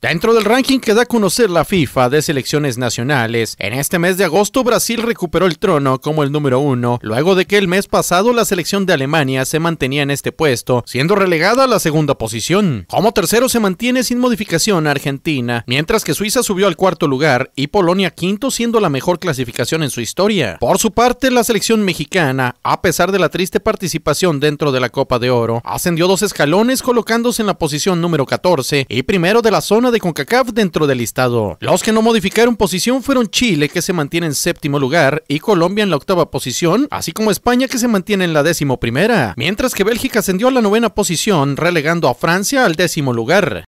Dentro del ranking que da a conocer la FIFA de selecciones nacionales, en este mes de agosto Brasil recuperó el trono como el número uno, luego de que el mes pasado la selección de Alemania se mantenía en este puesto, siendo relegada a la segunda posición. Como tercero se mantiene sin modificación Argentina, mientras que Suiza subió al cuarto lugar y Polonia quinto siendo la mejor clasificación en su historia. Por su parte, la selección mexicana, a pesar de la triste participación dentro de la Copa de Oro, ascendió dos escalones colocándose en la posición número 14 y primero de la zona de CONCACAF dentro del listado. Los que no modificaron posición fueron Chile, que se mantiene en séptimo lugar, y Colombia en la octava posición, así como España, que se mantiene en la décimo primera, mientras que Bélgica ascendió a la novena posición, relegando a Francia al décimo lugar.